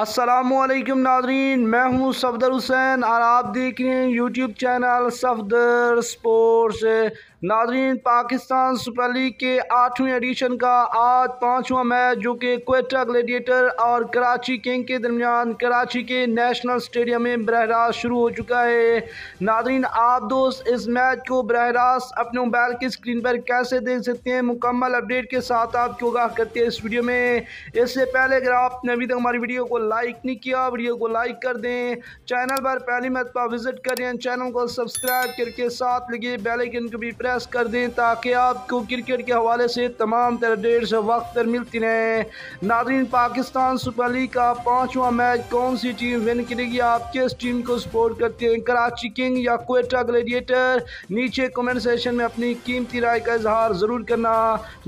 असलकम नाजरीन मैं हूँ सफदर हुसैन और आप देख रहे हैं यूट्यूब चैनल सफदर स्पोर्ट्स नाजरीन पाकिस्तान सुपर लीग के आठवें एडिशन का आज पाँचवा मैच जो कि क्वेटा ग्लेडिएटर और कराची किंग के दरमियान कराची के नेशनल स्टेडियम में बरह शुरू हो चुका है नाजरीन आप दोस्त इस मैच को बरह अपने मोबाइल की स्क्रीन पर कैसे देख सकते हैं मुकम्मल अपडेट के साथ आपकी आगाह करते हैं इस वीडियो में इससे पहले अगर आपने अभी तक हमारी वीडियो को लाइक नहीं किया वीडियो को लाइक कर दें चैनल पर पहली मरतबा विजिट करें चैनल को सब्सक्राइब करके साथ लगे बेलाइकन को भी प्रेस कर दें ताकि आपको क्रिकेट के हवाले से तमाम तरह अपडेट्स वक्त पर मिलती रहें नादरीन पाकिस्तान सुपर लीग का पाँचवा मैच कौन सी टीम विन करेगी आप किस टीम को सपोर्ट करते हैं कराची किंग या कोटा ग्लेडिएटर नीचे कमेंट सेशन में अपनी कीमती राय का इजहार ज़रूर करना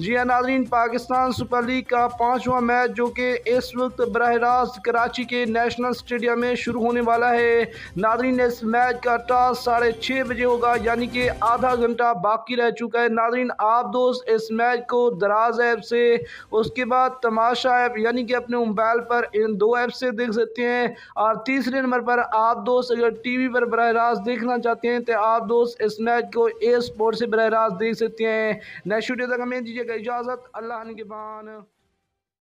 जी हाँ, नादरीन पाकिस्तान सुपर लीग का पाँचवा मैच जो कि इस वक्त बरह रास्त कराची के नेशनल स्टेडियम में शुरू होने वाला है नादरीन इस मैच का टॉस साढ़े छः बजे होगा यानी कि आधा घंटा बाकी रह चुका है नादरीन आप दोस्त इस मैच को दराज ऐप से उसके बाद तमाशा ऐप यानी कि अपने मोबाइल पर इन दो ऐप से देख सकते हैं और तीसरे नंबर पर आप दोस्त अगर टीवी पर बरह रास्त देखना चाहते हैं तो आप दोस्त इस मैच को ए स्पोर्ट से बरह रास्त देख सकते हैं नेक्स्ट वीडियो तक हमें दीजिएगा इजाज़त अल्लाह के बान